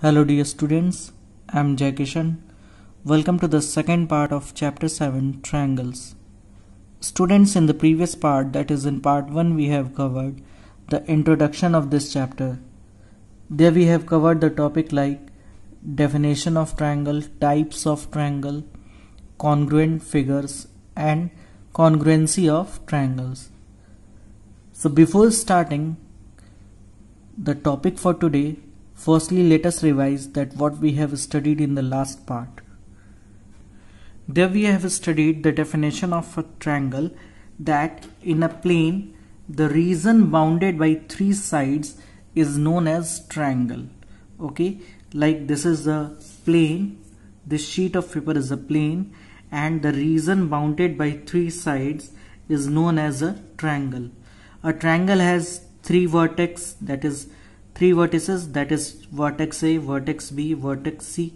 Hello dear students, I am Jaykishan. Welcome to the second part of chapter 7 Triangles. Students in the previous part that is in part 1 we have covered the introduction of this chapter. There we have covered the topic like definition of triangle, types of triangle, congruent figures and congruency of triangles. So before starting the topic for today Firstly, let us revise that what we have studied in the last part. There we have studied the definition of a triangle that in a plane, the region bounded by three sides is known as triangle. Okay, like this is a plane, this sheet of paper is a plane and the region bounded by three sides is known as a triangle. A triangle has three vertex that is three vertices that is vertex A, vertex B, vertex C,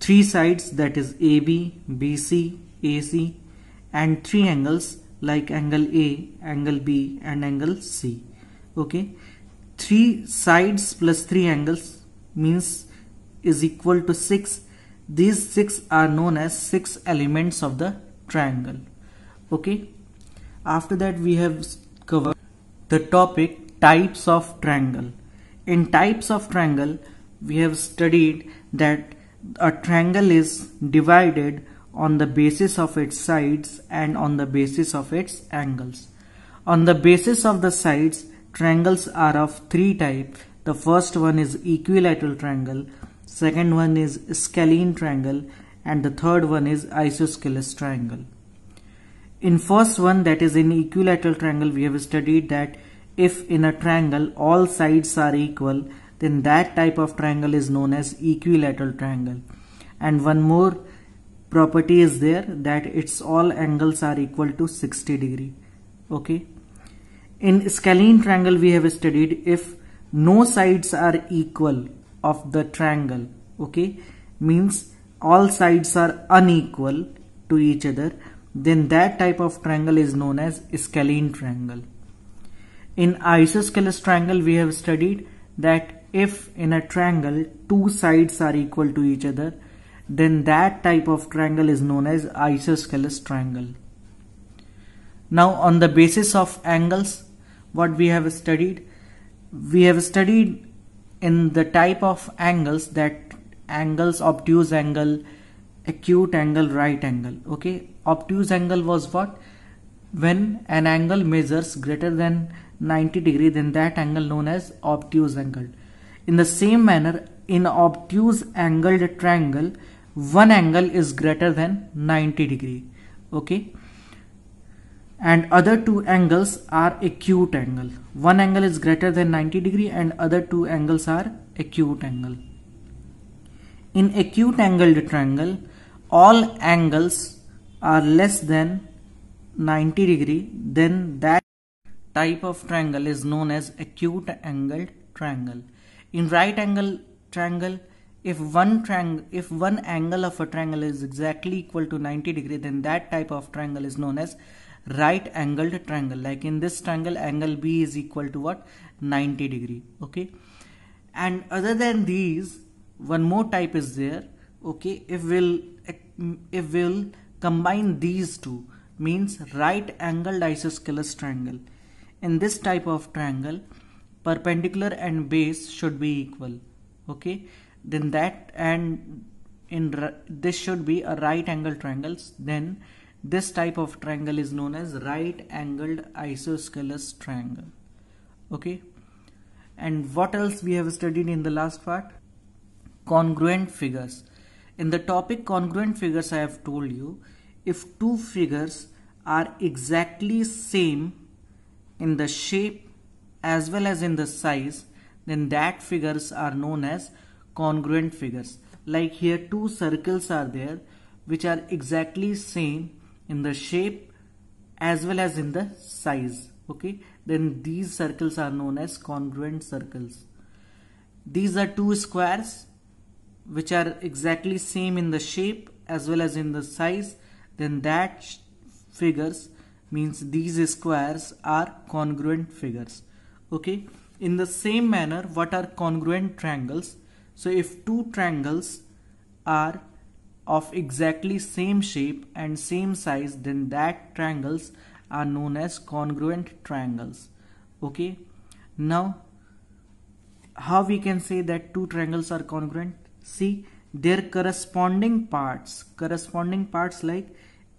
three sides that is AB, BC, AC and three angles like angle A, angle B and angle C. Okay, three sides plus three angles means is equal to six. These six are known as six elements of the triangle. Okay, after that we have covered the topic types of triangle. In types of triangle, we have studied that a triangle is divided on the basis of its sides and on the basis of its angles. On the basis of the sides, triangles are of three types. The first one is equilateral triangle, second one is scalene triangle and the third one is isosceles triangle. In first one that is in equilateral triangle we have studied that if in a triangle all sides are equal, then that type of triangle is known as equilateral triangle. And one more property is there that its all angles are equal to 60 degree. Okay. In scalene triangle we have studied if no sides are equal of the triangle. Okay. Means all sides are unequal to each other then that type of triangle is known as scalene triangle. In isosceles triangle we have studied that if in a triangle two sides are equal to each other then that type of triangle is known as isosceles triangle. Now on the basis of angles what we have studied we have studied in the type of angles that angles obtuse angle acute angle right angle okay obtuse angle was what when an angle measures greater than 90 degree then that angle known as obtuse angle. In the same manner in obtuse angled triangle one angle is greater than 90 degree okay and other two angles are acute angle one angle is greater than 90 degree and other two angles are acute angle in acute angled triangle all angles are less than 90 degree then that type of triangle is known as acute angled triangle. In right angle triangle, if one triangle, if one angle of a triangle is exactly equal to 90 degree, then that type of triangle is known as right angled triangle. Like in this triangle, angle B is equal to what? 90 degree. Okay. And other than these, one more type is there. Okay. If we'll, if we'll combine these two means right angled isosceles triangle in this type of triangle perpendicular and base should be equal okay then that and in this should be a right angle triangles then this type of triangle is known as right angled isosceles triangle okay and what else we have studied in the last part congruent figures in the topic congruent figures i have told you if two figures are exactly same in the shape as well as in the size then that figures are known as congruent figures like here two circles are there which are exactly same in the shape as well as in the size okay then these circles are known as congruent circles these are two squares which are exactly same in the shape as well as in the size then that figures means these squares are congruent figures okay in the same manner what are congruent triangles so if two triangles are of exactly same shape and same size then that triangles are known as congruent triangles okay now how we can say that two triangles are congruent see their corresponding parts corresponding parts like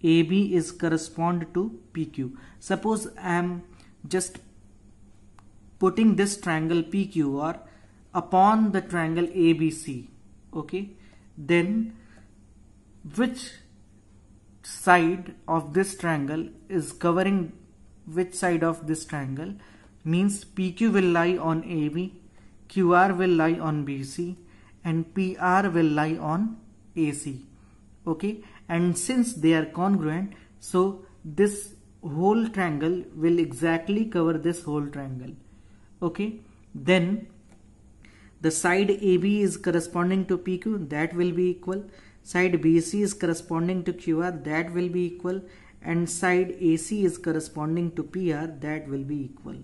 AB is correspond to PQ. Suppose I am just putting this triangle PQR upon the triangle ABC. Okay, then which side of this triangle is covering which side of this triangle means PQ will lie on AB, QR will lie on BC and PR will lie on AC. Okay, and since they are congruent so this whole triangle will exactly cover this whole triangle okay then the side AB is corresponding to PQ that will be equal side BC is corresponding to QR that will be equal and side AC is corresponding to PR that will be equal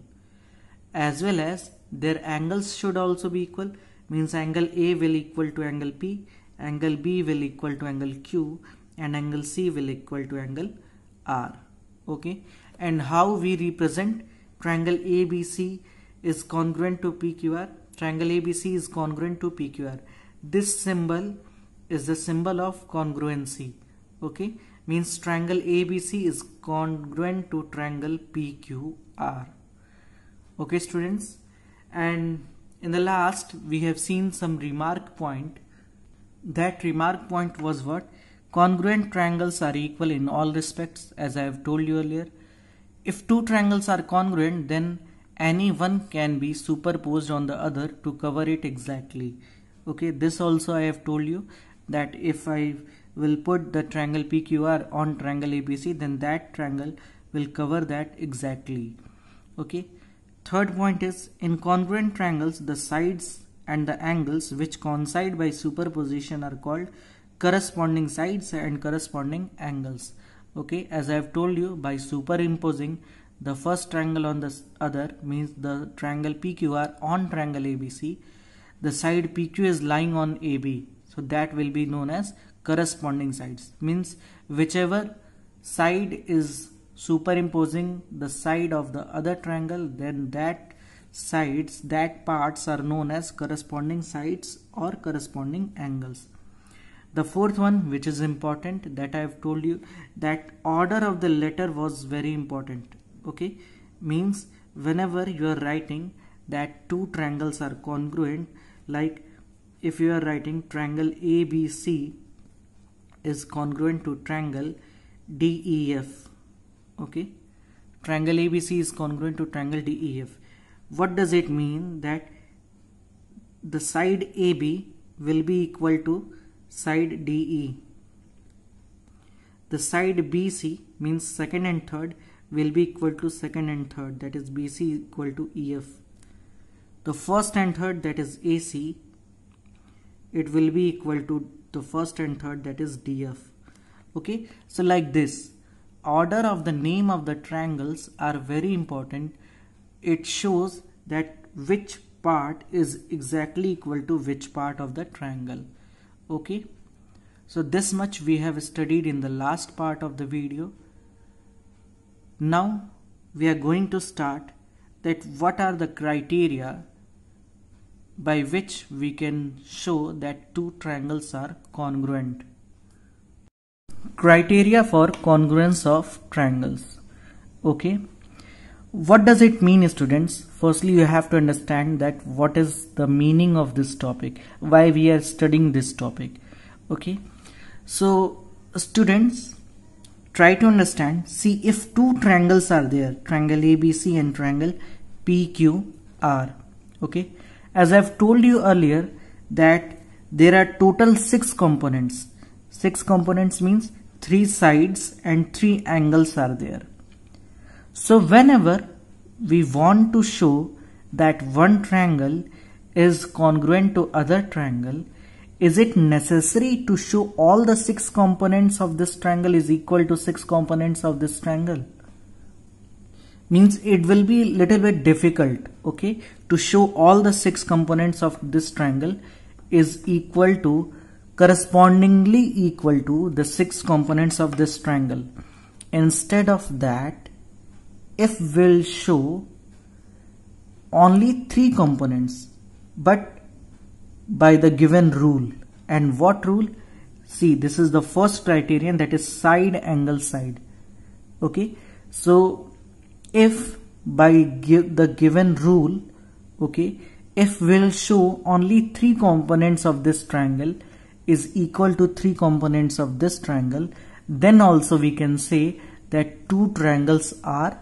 as well as their angles should also be equal means angle A will equal to angle P angle B will equal to angle Q and angle C will equal to angle R. Okay. And how we represent triangle ABC is congruent to PQR. Triangle ABC is congruent to PQR. This symbol is the symbol of congruency. Okay. Means triangle ABC is congruent to triangle PQR. Okay students. And in the last we have seen some remark point. That remark point was what? Congruent triangles are equal in all respects as I have told you earlier. If two triangles are congruent then any one can be superposed on the other to cover it exactly. Okay, this also I have told you that if I will put the triangle PQR on triangle ABC then that triangle will cover that exactly. Okay, third point is in congruent triangles the sides and the angles which coincide by superposition are called corresponding sides and corresponding angles okay as I have told you by superimposing the first triangle on the other means the triangle PQR on triangle ABC the side PQ is lying on AB so that will be known as corresponding sides means whichever side is superimposing the side of the other triangle then that sides that parts are known as corresponding sides or corresponding angles the fourth one which is important that i have told you that order of the letter was very important okay means whenever you are writing that two triangles are congruent like if you are writing triangle ABC is congruent to triangle DEF okay triangle ABC is congruent to triangle DEF what does it mean that the side AB will be equal to side DE. The side BC means second and third will be equal to second and third that is BC equal to EF. The first and third that is AC it will be equal to the first and third that is DF. Okay so like this order of the name of the triangles are very important. It shows that which part is exactly equal to which part of the triangle okay so this much we have studied in the last part of the video now we are going to start that what are the criteria by which we can show that two triangles are congruent criteria for congruence of triangles okay what does it mean students firstly you have to understand that what is the meaning of this topic why we are studying this topic okay so students try to understand see if two triangles are there triangle ABC and triangle PQR okay as I've told you earlier that there are total six components six components means three sides and three angles are there so whenever we want to show that one triangle is congruent to other triangle, is it necessary to show all the six components of this triangle is equal to six components of this triangle? Means it will be little bit difficult, okay, to show all the six components of this triangle is equal to correspondingly equal to the six components of this triangle. Instead of that, if will show only three components but by the given rule and what rule see this is the first criterion that is side angle side okay so if by give the given rule okay if will show only three components of this triangle is equal to three components of this triangle then also we can say that two triangles are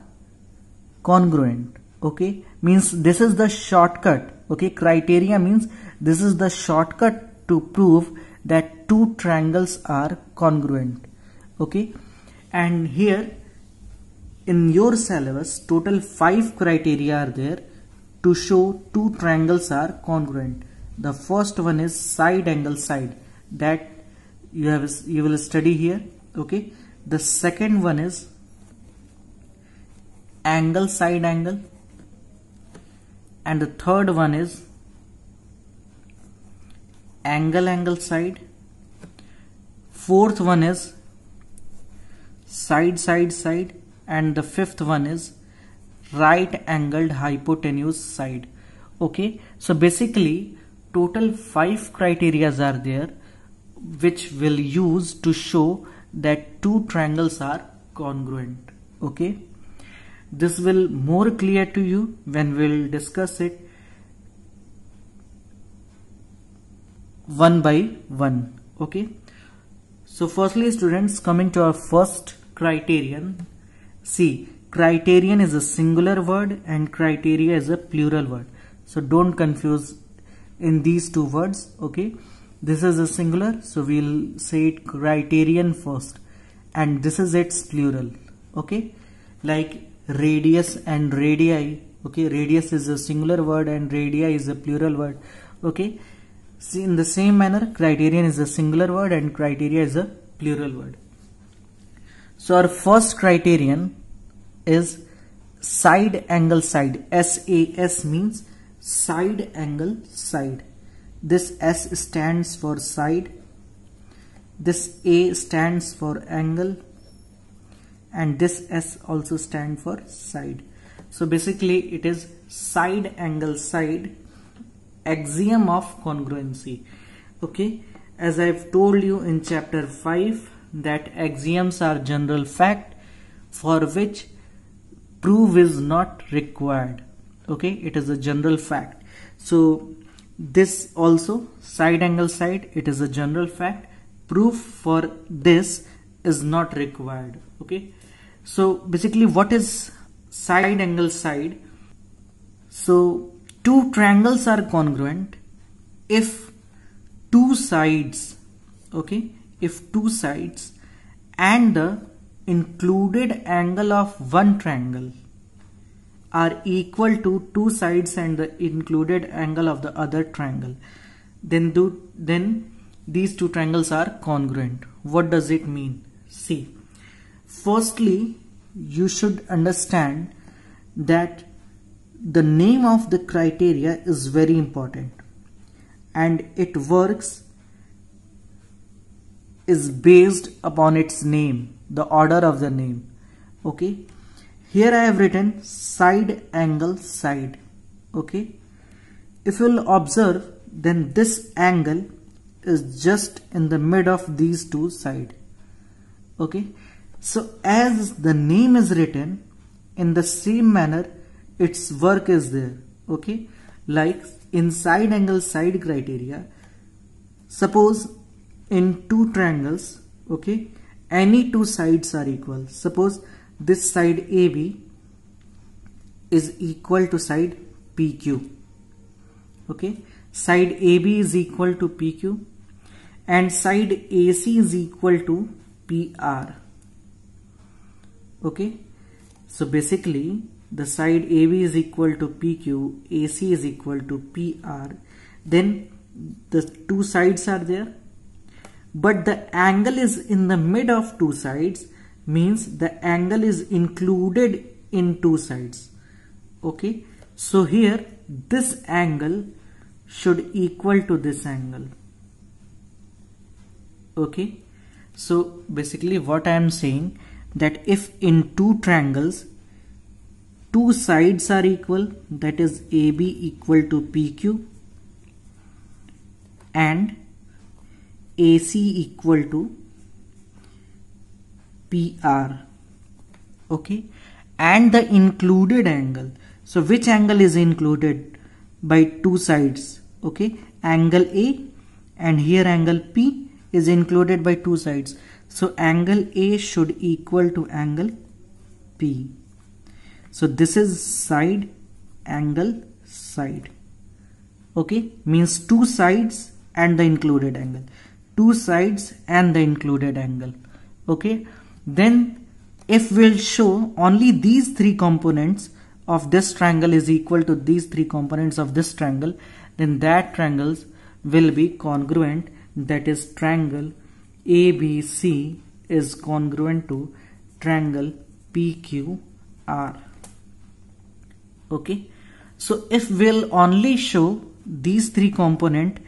congruent okay means this is the shortcut okay criteria means this is the shortcut to prove that two triangles are congruent okay and here in your syllabus total five criteria are there to show two triangles are congruent the first one is side angle side that you have you will study here okay the second one is angle side angle and the third one is angle angle side fourth one is side side side and the fifth one is right angled hypotenuse side okay so basically total five criterias are there which will use to show that two triangles are congruent okay this will more clear to you when we'll discuss it one by one. Okay. So firstly students coming to our first criterion. See criterion is a singular word and criteria is a plural word. So don't confuse in these two words. Okay. This is a singular so we'll say it criterion first and this is its plural. Okay. Like radius and radii okay radius is a singular word and radii is a plural word okay See, in the same manner criterion is a singular word and criteria is a plural word so our first criterion is side angle side SAS means side angle side this S stands for side this A stands for angle and this S also stand for side. So basically it is side angle side axiom of congruency. Okay, as I've told you in chapter 5 that axioms are general fact for which proof is not required. Okay, it is a general fact. So this also side angle side it is a general fact proof for this is not required okay so basically what is side angle side? So two triangles are congruent if two sides, okay, if two sides and the included angle of one triangle are equal to two sides and the included angle of the other triangle then do then these two triangles are congruent what does it mean see Firstly, you should understand that the name of the criteria is very important and it works is based upon its name, the order of the name. Okay. Here I have written side angle side. Okay. If you will observe then this angle is just in the mid of these two side. Okay. So as the name is written in the same manner its work is there okay like inside angle side criteria suppose in two triangles okay any two sides are equal suppose this side AB is equal to side PQ okay side AB is equal to PQ and side AC is equal to PR okay so basically the side AB is equal to PQ, AC is equal to PR, then the two sides are there. But the angle is in the mid of two sides means the angle is included in two sides. Okay, so here this angle should equal to this angle. Okay, so basically what I am saying that if in two triangles two sides are equal that is AB equal to PQ and AC equal to PR okay and the included angle so which angle is included by two sides okay angle A and here angle P is included by two sides so angle A should equal to angle P. So this is side angle side. Okay, means two sides and the included angle. Two sides and the included angle. Okay, then if we'll show only these three components of this triangle is equal to these three components of this triangle, then that triangles will be congruent that is triangle ABC is congruent to triangle PQR. Okay. So if we'll only show these three component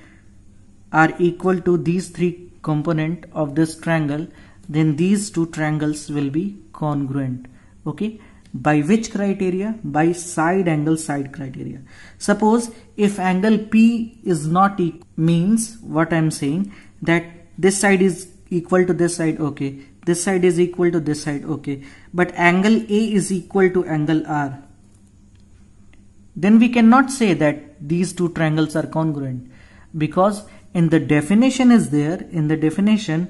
are equal to these three component of this triangle, then these two triangles will be congruent. Okay. By which criteria? By side angle side criteria. Suppose if angle P is not equal, means what I'm saying that this side is equal to this side okay this side is equal to this side okay but angle A is equal to angle R then we cannot say that these two triangles are congruent because in the definition is there in the definition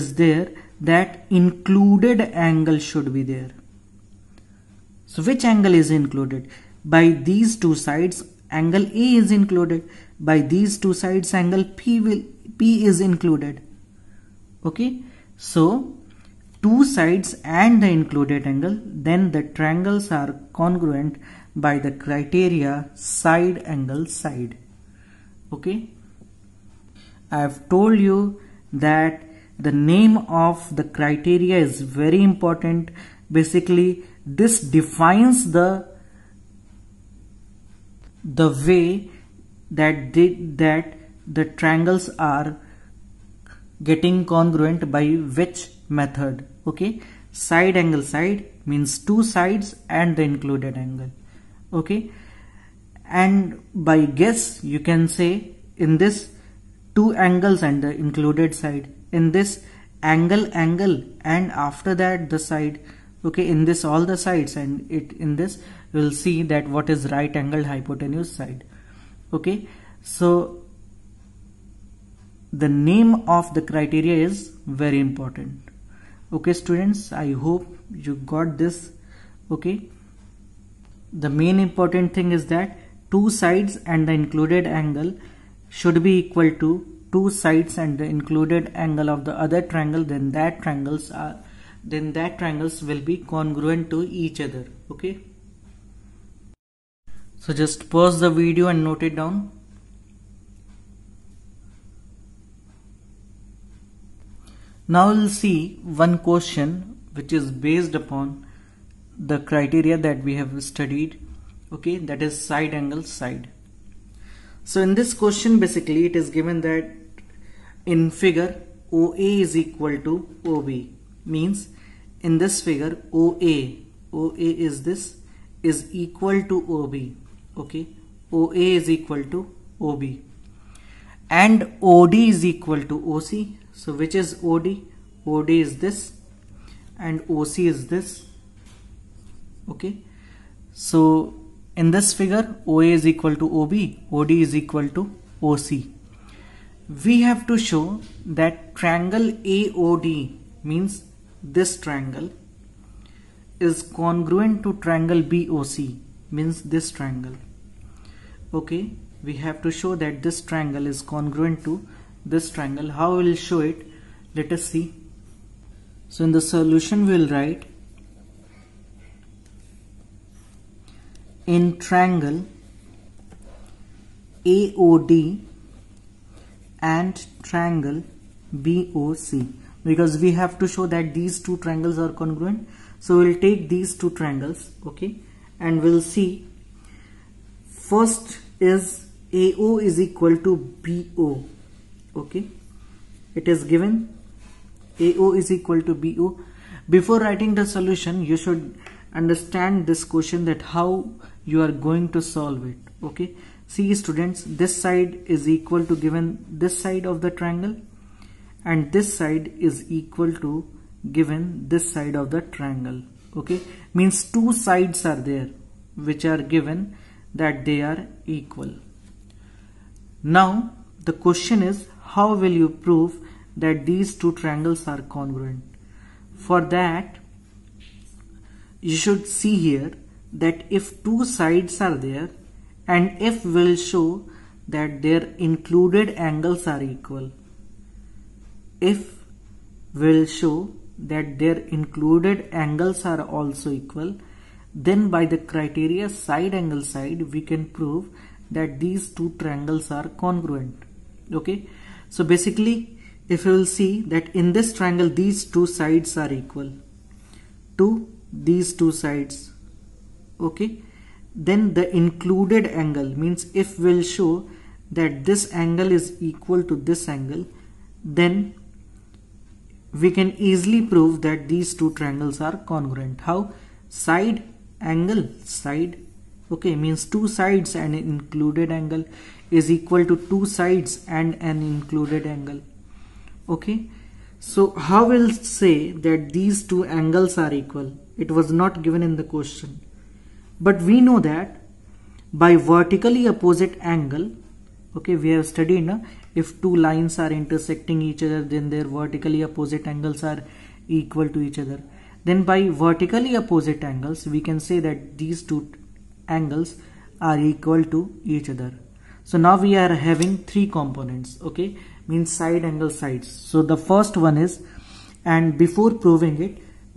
is there that included angle should be there so which angle is included by these two sides angle A is included by these two sides angle P will P is included okay so two sides and the included angle then the triangles are congruent by the criteria side angle side okay I have told you that the name of the criteria is very important basically this defines the the way that the, that the triangles are getting congruent by which method okay side angle side means two sides and the included angle okay and by guess you can say in this two angles and the included side in this angle angle and after that the side okay in this all the sides and it in this we will see that what is right angled hypotenuse side okay so the name of the criteria is very important okay students i hope you got this okay the main important thing is that two sides and the included angle should be equal to two sides and the included angle of the other triangle then that triangles are then that triangles will be congruent to each other okay so just pause the video and note it down Now we'll see one question which is based upon the criteria that we have studied. Okay, that is side angle side. So in this question basically it is given that in figure OA is equal to OB means in this figure OA OA is this is equal to OB okay OA is equal to OB and OD is equal to OC so which is OD? OD is this and OC is this. Okay. So in this figure, OA is equal to OB, OD is equal to OC. We have to show that triangle AOD means this triangle is congruent to triangle BOC means this triangle. Okay, we have to show that this triangle is congruent to this triangle how I will show it let us see so in the solution we will write in triangle AOD and triangle BOC because we have to show that these two triangles are congruent so we'll take these two triangles okay and we'll see first is AO is equal to BO okay it is given AO is equal to BO before writing the solution you should understand this question that how you are going to solve it okay see students this side is equal to given this side of the triangle and this side is equal to given this side of the triangle okay means two sides are there which are given that they are equal now the question is how will you prove that these two triangles are congruent? For that, you should see here that if two sides are there and if will show that their included angles are equal. If will show that their included angles are also equal, then by the criteria side angle side, we can prove that these two triangles are congruent. Okay. So basically, if you will see that in this triangle, these two sides are equal to these two sides. Okay. Then the included angle means if we'll show that this angle is equal to this angle, then we can easily prove that these two triangles are congruent. How? Side angle, side okay means two sides and included angle is equal to two sides and an included angle okay so how will say that these two angles are equal it was not given in the question but we know that by vertically opposite angle okay we have studied na, if two lines are intersecting each other then their vertically opposite angles are equal to each other then by vertically opposite angles we can say that these two angles are equal to each other so now we are having three components okay means side angle sides so the first one is and before proving it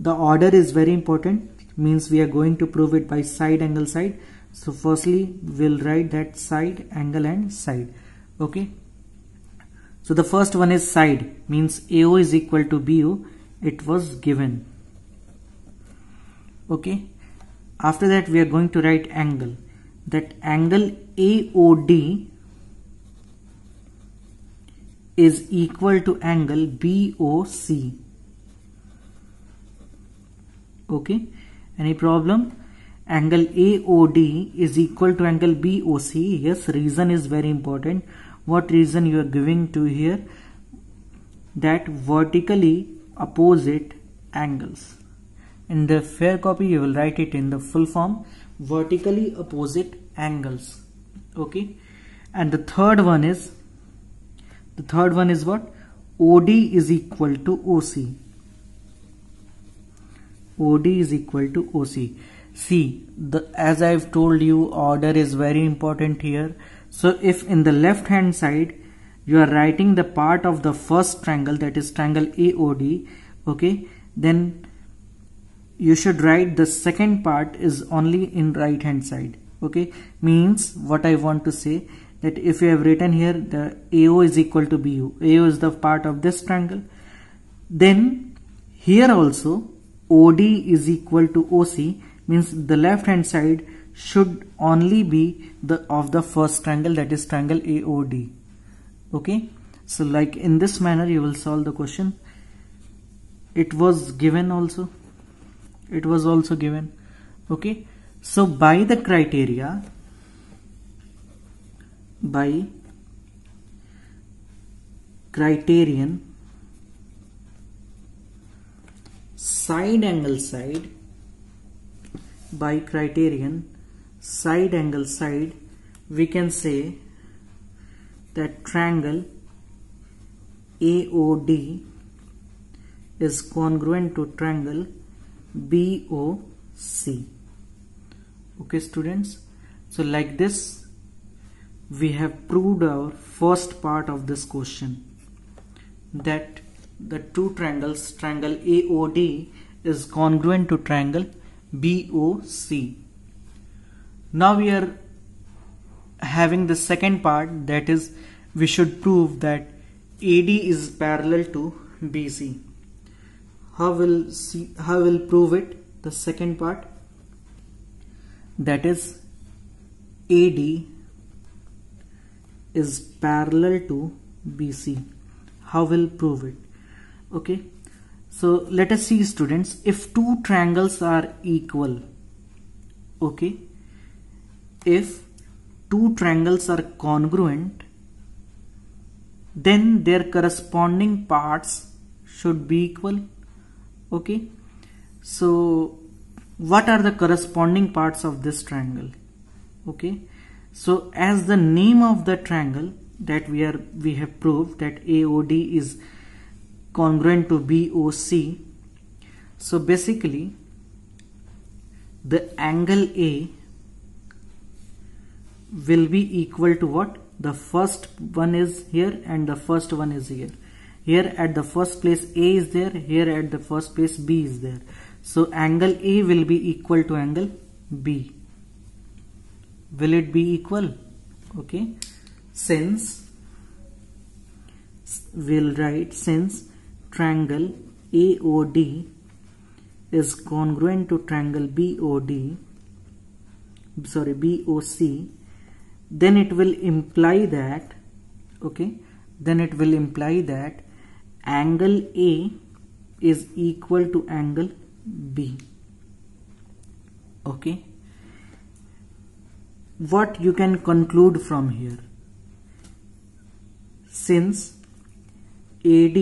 the order is very important means we are going to prove it by side angle side so firstly we'll write that side angle and side okay so the first one is side means AO is equal to BO it was given okay after that we are going to write angle that angle AOD is equal to angle BOC. Okay, any problem? Angle AOD is equal to angle BOC. Yes, reason is very important. What reason you are giving to here? That vertically opposite angles. In the fair copy, you will write it in the full form vertically opposite angles okay and the third one is the third one is what OD is equal to OC OD is equal to OC see the as I've told you order is very important here so if in the left hand side you are writing the part of the first triangle that is triangle AOD okay then you should write the second part is only in right hand side okay means what I want to say that if you have written here the AO is equal to BU AO is the part of this triangle then here also OD is equal to OC means the left hand side should only be the of the first triangle that is triangle AOD okay so like in this manner you will solve the question it was given also it was also given okay so by the criteria by criterion side angle side by criterion side angle side we can say that triangle AOD is congruent to triangle BOC okay students so like this we have proved our first part of this question that the two triangles triangle AOD is congruent to triangle BOC now we are having the second part that is we should prove that AD is parallel to BC how will see how will prove it the second part that is AD is parallel to BC how will prove it okay so let us see students if two triangles are equal okay if two triangles are congruent then their corresponding parts should be equal okay so what are the corresponding parts of this triangle okay so as the name of the triangle that we are we have proved that AOD is congruent to BOC so basically the angle A will be equal to what the first one is here and the first one is here here at the first place A is there here at the first place B is there so angle A will be equal to angle B will it be equal okay since we'll write since triangle AOD is congruent to triangle BOD sorry BOC then it will imply that okay then it will imply that angle A is equal to angle B. Okay. What you can conclude from here? Since AD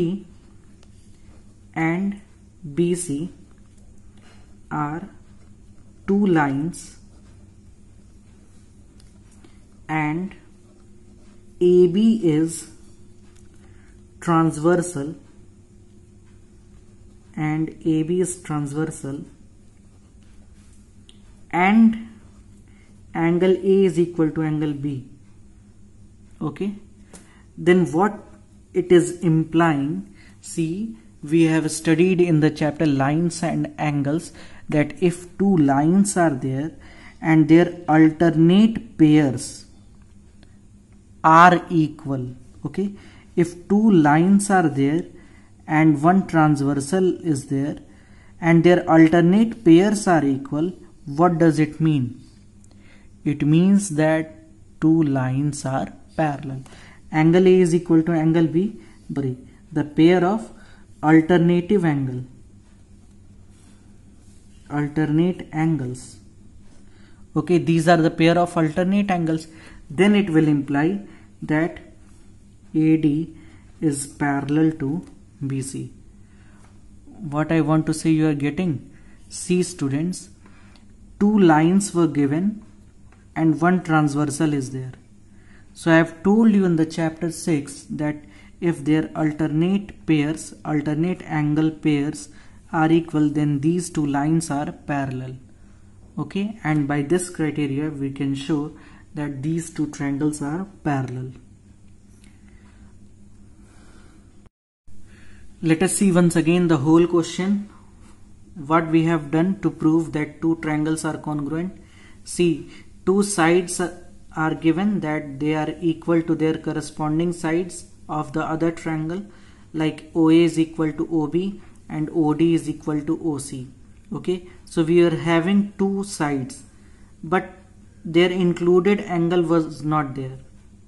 and BC are two lines and AB is transversal and AB is transversal and angle A is equal to angle B okay then what it is implying see we have studied in the chapter lines and angles that if two lines are there and their alternate pairs are equal okay if two lines are there and one transversal is there and their alternate pairs are equal what does it mean it means that two lines are parallel angle A is equal to angle B the pair of alternative angle alternate angles okay these are the pair of alternate angles then it will imply that AD is parallel to BC. What I want to say you are getting? See students, two lines were given and one transversal is there. So I have told you in the chapter 6 that if their alternate pairs, alternate angle pairs are equal then these two lines are parallel. Okay and by this criteria we can show that these two triangles are parallel. Let us see once again the whole question. What we have done to prove that two triangles are congruent. See, two sides are given that they are equal to their corresponding sides of the other triangle like OA is equal to OB and OD is equal to OC. Okay, so we are having two sides but their included angle was not there.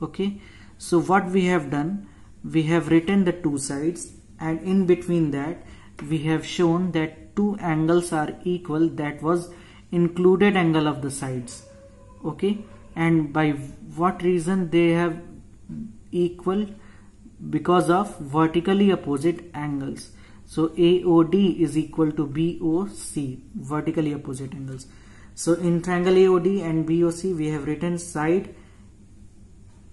Okay, so what we have done, we have written the two sides and in between that we have shown that two angles are equal that was included angle of the sides okay and by what reason they have equal because of vertically opposite angles so AOD is equal to BOC vertically opposite angles so in triangle AOD and BOC we have written side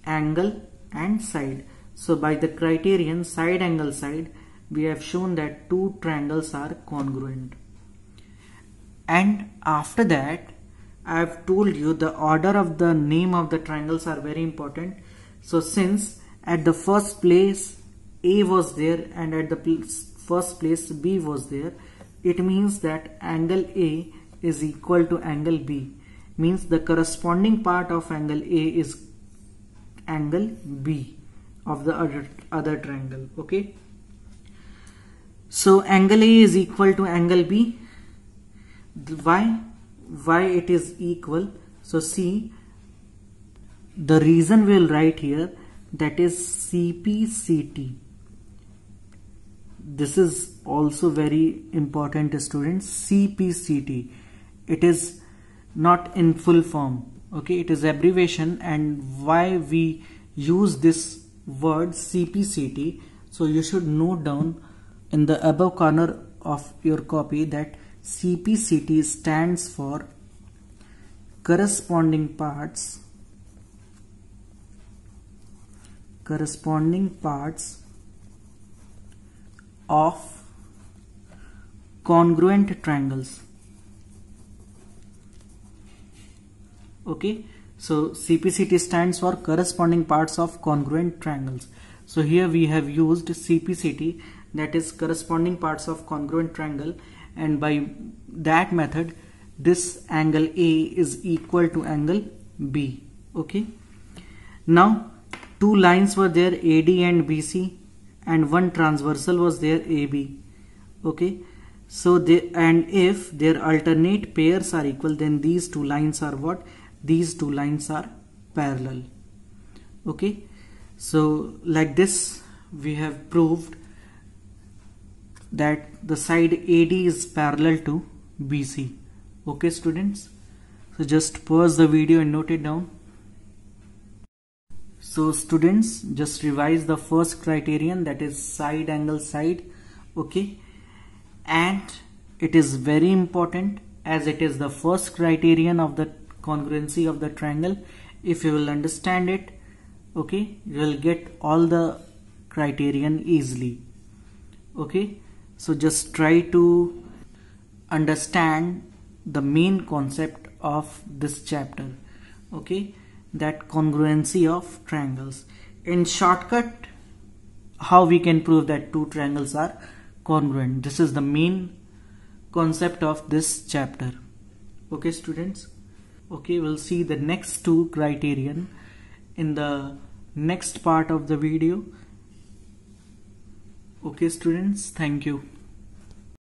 angle and side so by the criterion side angle side, we have shown that two triangles are congruent. And after that, I have told you the order of the name of the triangles are very important. So since at the first place A was there and at the first place B was there, it means that angle A is equal to angle B means the corresponding part of angle A is angle B of the other, other triangle okay so angle A is equal to angle B why why it is equal so see the reason we'll write here that is CPCT this is also very important students CPCT it is not in full form okay it is abbreviation and why we use this word CPCT so you should note down in the above corner of your copy that CPCT stands for corresponding parts corresponding parts of congruent triangles okay so CPCT stands for corresponding parts of congruent triangles. So here we have used CPCT that is corresponding parts of congruent triangle and by that method this angle A is equal to angle B. Okay. Now two lines were there AD and BC and one transversal was there AB. Okay. So they and if their alternate pairs are equal then these two lines are what? these two lines are parallel okay so like this we have proved that the side AD is parallel to BC okay students so just pause the video and note it down so students just revise the first criterion that is side angle side okay and it is very important as it is the first criterion of the congruency of the triangle if you will understand it okay you will get all the criterion easily okay so just try to understand the main concept of this chapter okay that congruency of triangles in shortcut how we can prove that two triangles are congruent this is the main concept of this chapter okay students okay we'll see the next two criterion in the next part of the video okay students thank you